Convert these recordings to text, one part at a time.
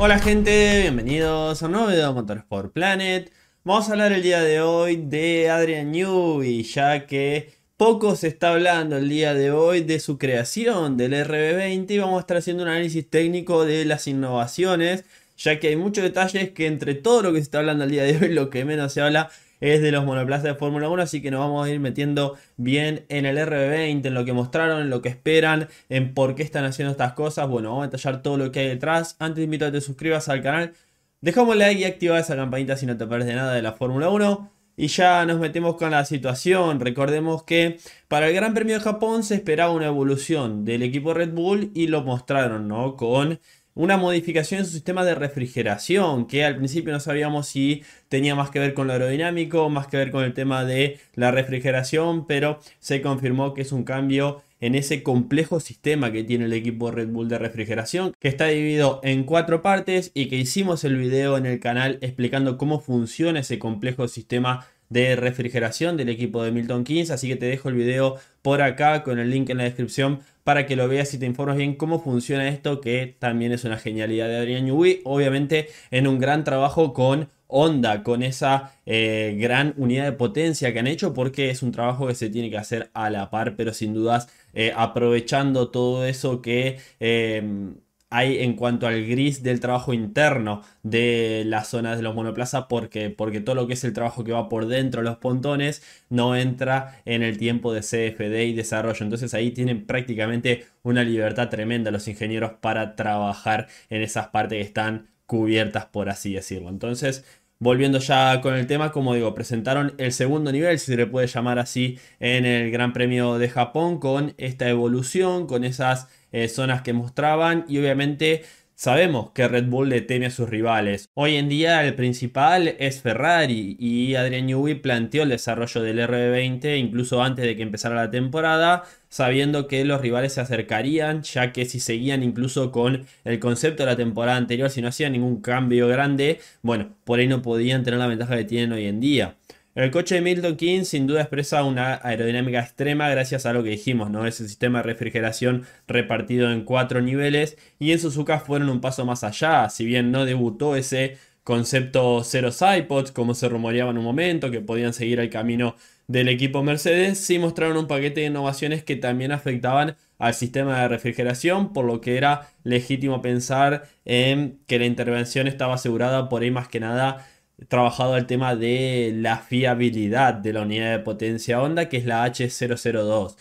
Hola gente, bienvenidos a un nuevo video de Motorsport Planet. Vamos a hablar el día de hoy de Adrian Newey, ya que poco se está hablando el día de hoy de su creación del RB20 y vamos a estar haciendo un análisis técnico de las innovaciones, ya que hay muchos detalles que entre todo lo que se está hablando el día de hoy, lo que menos se habla es de los monoplazas de Fórmula 1, así que nos vamos a ir metiendo bien en el RB20, en lo que mostraron, en lo que esperan, en por qué están haciendo estas cosas. Bueno, vamos a detallar todo lo que hay detrás. Antes invito a que te suscribas al canal, dejamos like y activa esa campanita si no te pierdes de nada de la Fórmula 1. Y ya nos metemos con la situación. Recordemos que para el Gran Premio de Japón se esperaba una evolución del equipo Red Bull y lo mostraron, ¿no? Con una modificación en su sistema de refrigeración, que al principio no sabíamos si tenía más que ver con lo aerodinámico, más que ver con el tema de la refrigeración, pero se confirmó que es un cambio en ese complejo sistema que tiene el equipo Red Bull de refrigeración, que está dividido en cuatro partes y que hicimos el video en el canal explicando cómo funciona ese complejo sistema de refrigeración del equipo de Milton Keynes. Así que te dejo el video por acá con el link en la descripción para que lo veas y te informes bien cómo funciona esto, que también es una genialidad de Adrián Yui. Obviamente en un gran trabajo con Honda, con esa eh, gran unidad de potencia que han hecho, porque es un trabajo que se tiene que hacer a la par, pero sin dudas eh, aprovechando todo eso que... Eh, hay en cuanto al gris del trabajo interno de las zonas de los monoplazas, porque, porque todo lo que es el trabajo que va por dentro de los pontones no entra en el tiempo de CFD y desarrollo. Entonces ahí tienen prácticamente una libertad tremenda los ingenieros para trabajar en esas partes que están cubiertas, por así decirlo. Entonces, volviendo ya con el tema, como digo, presentaron el segundo nivel, si se le puede llamar así, en el Gran Premio de Japón, con esta evolución, con esas eh, zonas que mostraban y obviamente Sabemos que Red Bull le teme a sus rivales. Hoy en día el principal es Ferrari y Adrian Newey planteó el desarrollo del RB20 incluso antes de que empezara la temporada, sabiendo que los rivales se acercarían, ya que si seguían incluso con el concepto de la temporada anterior, si no hacían ningún cambio grande, bueno, por ahí no podían tener la ventaja que tienen hoy en día. El coche de Milton Keynes sin duda expresa una aerodinámica extrema gracias a lo que dijimos, ¿no? Ese sistema de refrigeración repartido en cuatro niveles y en Suzuka fueron un paso más allá, si bien no debutó ese concepto cero iPods como se rumoreaba en un momento, que podían seguir el camino del equipo Mercedes, sí mostraron un paquete de innovaciones que también afectaban al sistema de refrigeración, por lo que era legítimo pensar en que la intervención estaba asegurada por ahí más que nada trabajado el tema de la fiabilidad de la unidad de potencia onda, que es la H002.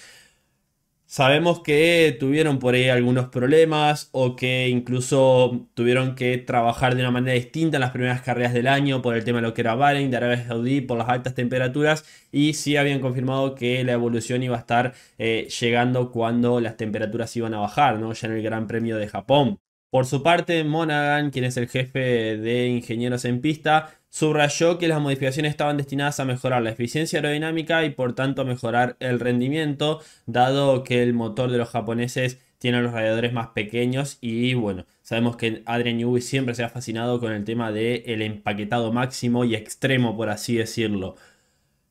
Sabemos que tuvieron por ahí algunos problemas o que incluso tuvieron que trabajar de una manera distinta en las primeras carreras del año por el tema de lo que era Bahrein, de Arabia Saudí, por las altas temperaturas y sí habían confirmado que la evolución iba a estar eh, llegando cuando las temperaturas iban a bajar, ya en el Gran Premio de Japón. Por su parte, Monaghan, quien es el jefe de ingenieros en pista, subrayó que las modificaciones estaban destinadas a mejorar la eficiencia aerodinámica y por tanto mejorar el rendimiento, dado que el motor de los japoneses tiene los radiadores más pequeños y bueno, sabemos que Adrian Newey siempre se ha fascinado con el tema del empaquetado máximo y extremo, por así decirlo.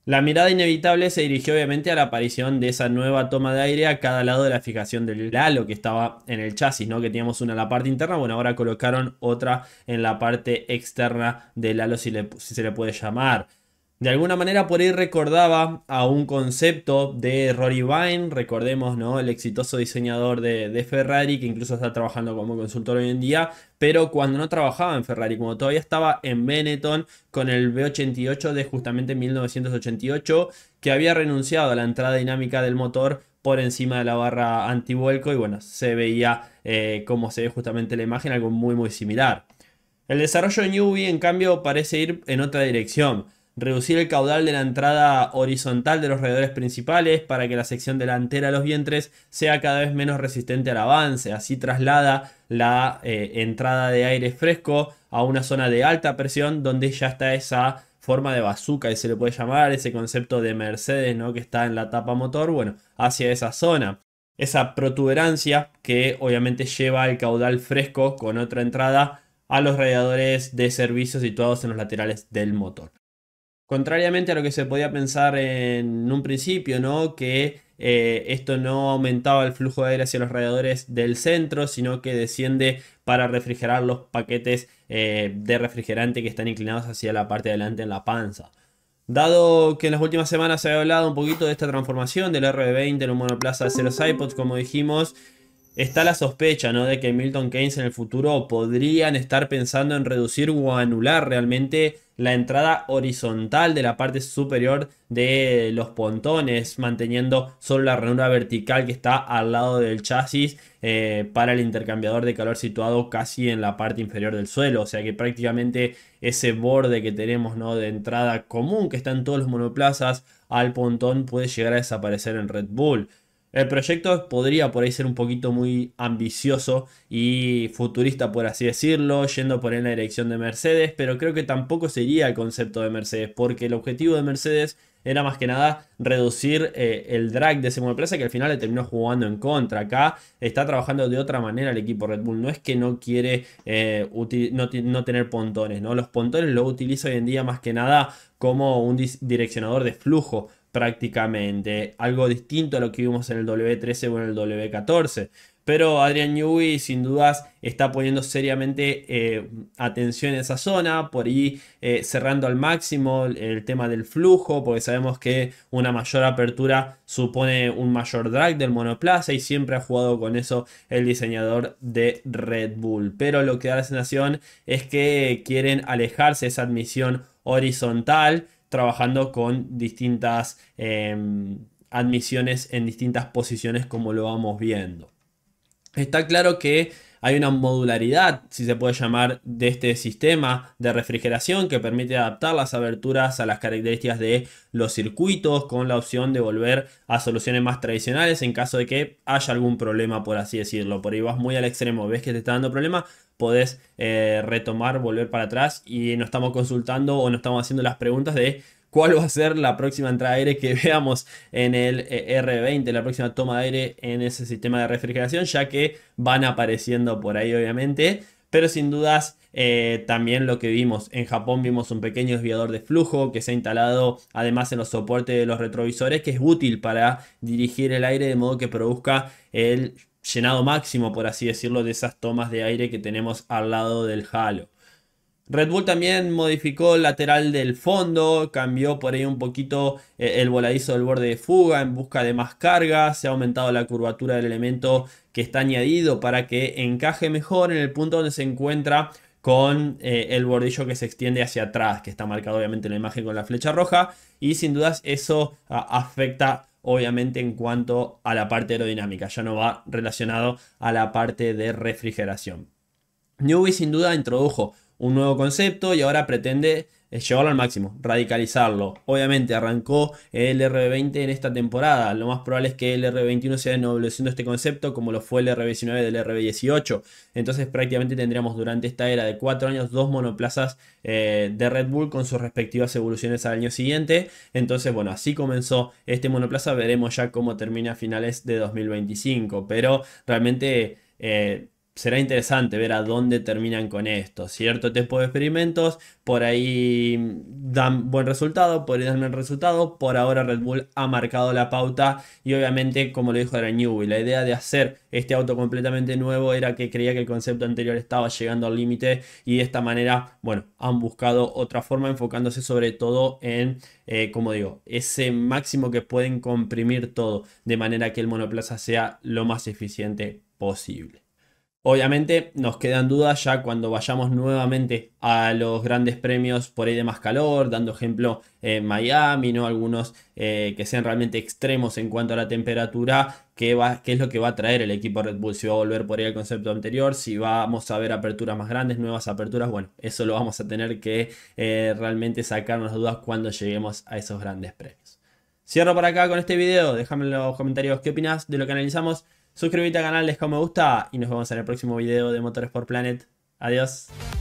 La mirada inevitable se dirigió obviamente a la aparición de esa nueva toma de aire a cada lado de la fijación del halo que estaba en el chasis, ¿no? Que teníamos una en la parte interna, bueno, ahora colocaron otra en la parte externa del halo si se le puede llamar. De alguna manera por ahí recordaba a un concepto de Rory Vine, recordemos, ¿no? El exitoso diseñador de, Ferrari, que incluso está trabajando como consultor hoy en día, pero cuando no trabajaba en Ferrari, como todavía estaba en Benetton con el B88 de justamente 1988, que había renunciado a la entrada dinámica del motor por encima de la barra antivuelco y bueno, se veía eh, como se ve justamente la imagen, algo muy muy similar. El desarrollo de Newbie, en cambio, parece ir en otra dirección reducir el caudal de la entrada horizontal de los radiadores principales para que la sección delantera de los vientres sea cada vez menos resistente al avance. Así traslada la eh, entrada de aire fresco a una zona de alta presión donde ya está esa forma de bazooka, y se le puede llamar ese concepto de Mercedes ¿no? que está en la tapa motor, bueno, hacia esa zona. Esa protuberancia que obviamente lleva el caudal fresco con otra entrada a los radiadores de servicio situados en los laterales del motor. Contrariamente a lo que se podía pensar en un principio, ¿no? Que eh, esto no aumentaba el flujo de aire hacia los radiadores del centro, sino que desciende para refrigerar los paquetes eh, de refrigerante que están inclinados hacia la parte de adelante en la panza. Dado que en las últimas semanas se había hablado un poquito de esta transformación del r 20 en un monoplaza de los iPods, como dijimos, está la sospecha ¿no? de que Milton Keynes en el futuro podrían estar pensando en reducir o anular realmente la entrada horizontal de la parte superior de los pontones, manteniendo solo la ranura vertical que está al lado del chasis eh, para el intercambiador de calor situado casi en la parte inferior del suelo. O sea que prácticamente ese borde que tenemos ¿no? de entrada común que está en todos los monoplazas al pontón puede llegar a desaparecer en Red Bull. El proyecto podría por ahí ser un poquito muy ambicioso y futurista, por así decirlo, yendo por ahí en la dirección de Mercedes, pero creo que tampoco sería el concepto de Mercedes, porque el objetivo de Mercedes era más que nada reducir eh, el drag de ese monoplaza que al final le terminó jugando en contra. Acá está trabajando de otra manera el equipo Red Bull. No es que no quiere eh, no, tener pontones, ¿no? Los pontones lo utiliza hoy en día más que nada como un direccionador de flujo prácticamente. Algo distinto a lo que vimos en el W13 o en el W14. Pero Adrian Newey sin dudas está poniendo seriamente eh, atención en esa zona, por ahí eh, cerrando al máximo el tema del flujo, porque sabemos que una mayor apertura supone un mayor drag del monoplaza y siempre ha jugado con eso el diseñador de Red Bull. Pero lo que da la sensación es que quieren alejarse esa admisión horizontal trabajando con distintas em, admisiones en distintas posiciones como lo vamos viendo. Está claro que hay una modularidad, si se puede llamar, de este sistema de refrigeración que permite adaptar las aberturas a las características de los circuitos con la opción de volver a soluciones más tradicionales en caso de que haya algún problema, por así decirlo. Por ahí vas muy al extremo, ves que te está dando problema, podés eh, retomar, volver para atrás y no estamos consultando o no estamos haciendo las preguntas de cuál va a ser la próxima entrada de aire que veamos en el eh, R20, la próxima toma de aire en ese sistema de refrigeración, ya que van apareciendo por ahí obviamente, pero sin dudas eh, también lo que vimos en Japón, vimos un pequeño desviador de flujo que se ha instalado además en los soportes de los retrovisores, que es útil para dirigir el aire de modo que produzca el llenado máximo, por así decirlo, de esas tomas de aire que tenemos al lado del halo. Red Bull también modificó el lateral del fondo, cambió por ahí un poquito eh, el voladizo del borde de fuga en busca de más carga, se ha aumentado la curvatura del elemento que está añadido para que encaje mejor en el punto donde se encuentra con eh, el bordillo que se extiende hacia atrás, que está marcado obviamente en la imagen con la flecha roja, y sin dudas eso ah, afecta obviamente en cuanto a la parte aerodinámica, ya no va relacionado a la parte de refrigeración. Newey sin duda introdujo un nuevo concepto y ahora pretende eh, llevarlo al máximo, radicalizarlo. Obviamente arrancó el rb 20 en esta temporada, lo más probable es que el rb 21 sea en evolución de este concepto como lo fue el rb 19 del rb 18 Entonces prácticamente tendríamos durante esta era de cuatro años dos monoplazas eh, de Red Bull con sus respectivas evoluciones al año siguiente. Entonces bueno, así comenzó este monoplaza, veremos ya cómo termina a finales de 2025, pero realmente... Eh, será interesante ver a dónde terminan con esto. Cierto tipo de experimentos, por ahí dan buen resultado, por ahí dan buen resultado. Por ahora Red Bull ha marcado la pauta y obviamente, como lo dijo Newey, la idea de hacer este auto completamente nuevo era que creía que el concepto anterior estaba llegando al límite y de esta manera, bueno, han buscado otra forma enfocándose sobre todo en, eh, como digo, ese máximo que pueden comprimir todo de manera que el monoplaza sea lo más eficiente posible. Obviamente nos quedan dudas ya cuando vayamos nuevamente a los grandes premios por ahí de más calor, dando ejemplo eh, Miami, ¿no? algunos eh, que sean realmente extremos en cuanto a la temperatura, qué, es lo que va a traer el equipo Red Bull, si va a volver por ahí al concepto anterior, si vamos a ver aperturas más grandes, nuevas aperturas, bueno, eso lo vamos a tener que eh, realmente sacarnos dudas cuando lleguemos a esos grandes premios. Cierro por acá con este video, déjame en los comentarios qué opinas de lo que analizamos. Suscríbete al canal, deja un me gusta y nos vemos en el próximo video de Motores por Planet. Adiós.